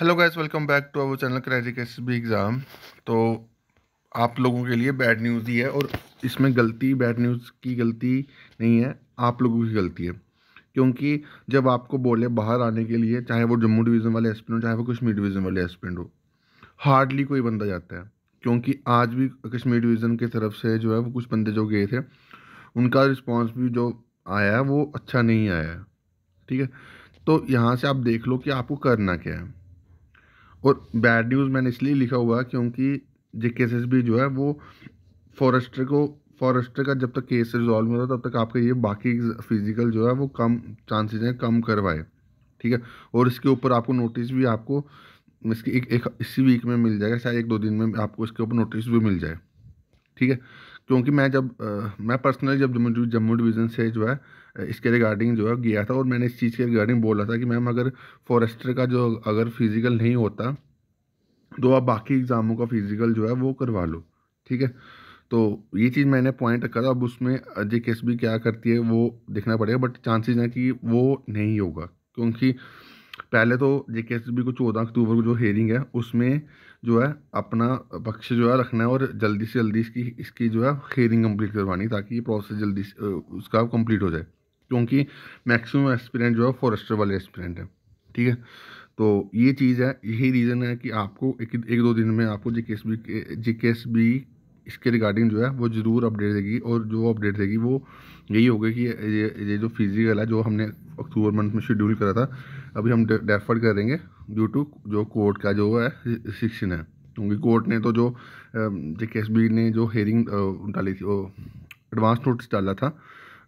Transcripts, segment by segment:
hello guys welcome back to our channel क्रेजिक S B exam तो आप लोगों के लिए बैड न्यूज़ ही है और इसमें गलती बैड न्यूज़ की गलती नहीं है आप लोगों की गलती है क्योंकि जब आपको बोले बाहर आने के लिए चाहे वो जम्मू डिवीज़न वाले एस्पिरेंट हो चाहे वो कश्मीर डिवीज़न वाले एस्पिरेंट हो हार्डली कोई बंदा जाता है क्योंकि आज भी कश्मीर डिवीज़न की तरफ से जो है वो कुछ बंदे जो गए थे उनका रिस्पॉन्स भी जो आया है वो अच्छा नहीं आया है ठीक है तो यहाँ से आप देख लो कि आपको करना क्या है और बैड न्यूज़ मैंने इसलिए लिखा हुआ है क्योंकि जे केसेस भी जो है वो फॉरेस्टर को फॉरेस्टर का जब तक केस रिजॉल्व होता तब तक आपका ये बाकी फिजिकल जो है वो कम चांसेस हैं कम करवाए ठीक है और इसके ऊपर आपको नोटिस भी आपको इसकी एक, एक इसी वीक में मिल जाएगा शायद एक दो दिन में आपको इसके ऊपर नोटिस भी मिल जाए ठीक है क्योंकि मैं जब आ, मैं पर्सनली जब जम्मू जम्मू डिवीज़न से जो है इसके रिगार्डिंग जो है गया था और मैंने इस चीज़ के रिगार्डिंग बोला था कि मैम अगर फॉरेस्टर का जो अगर फिज़िकल नहीं होता तो आप बाकी एग्ज़ामों का फिज़िकल जो है वो करवा लो ठीक है तो ये चीज़ मैंने पॉइंट रखा था अब उसमें जे केस भी क्या करती है वो देखना पड़ेगा बट चांसेस हैं कि वो नहीं होगा क्योंकि पहले तो जे के एस बी को चौदह अक्टूबर को जो हेयरिंग है उसमें जो है अपना पक्ष जो है रखना है और जल्दी से जल्दी इसकी इसकी जो है हेयरिंग कंप्लीट करवानी ताकि ये प्रोसेस जल्दी उसका कंप्लीट हो जाए क्योंकि मैक्सिमम एस्पिरेंट जो है फॉरेस्टर वाले एस्पिरेंट है ठीक है तो ये चीज़ है यही रीज़न है कि आपको एक, एक दो दिन में आपको J K S B S B इसके रिगार्डिंग जो है वो ज़रूर अपडेट देगी और जो अपडेट देगी वो यही होगा कि ये ये जो फिजिकल है जो हमने अक्टूबर मंथ में शेड्यूल करा था अभी हम डेफर करेंगे ड्यू टू जो कोर्ट का जो है रिस्ट्रिक्शन है क्योंकि कोर्ट ने तो जो जे के एस बी ने जो हेयरिंग डाली थी वो एडवांस नोटिस डाला था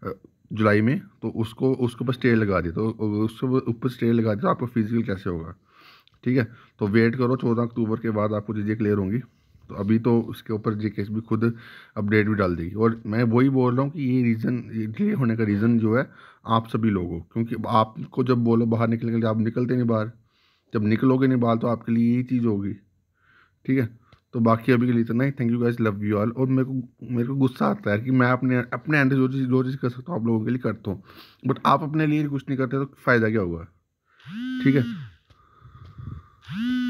जुलाई में तो उसको उसके ऊपर स्टे लगा दिया तो उसके ऊपर स्टे लगा दिया तो आपको फिजिकल कैसे होगा ठीक है तो वेट करो चौदह अक्टूबर के बाद आपको चीज़ें क्लियर होंगी तो अभी तो उसके ऊपर जे के भी खुद अपडेट भी डाल देगी और मैं वही बोल रहा हूँ कि ये रीज़न डिले होने का रीज़न जो है आप सभी लोगों क्योंकि आपको जब बोलो बाहर निकलने के लिए आप निकलते नहीं बाहर जब निकलोगे नहीं बाहर तो आपके लिए यही चीज़ होगी ठीक है तो बाकी अभी के लिए इतना ही thank you guys love you all और मेरे को मेरे को गुस्सा आता है कि मैं अपने अपने एंड जो चीज़ जो चीज़ कर सकता हूँ आप लोगों के लिए करता हूँ बट आप अपने लिए कुछ नहीं करते तो फ़ायदा क्या होगा ठीक है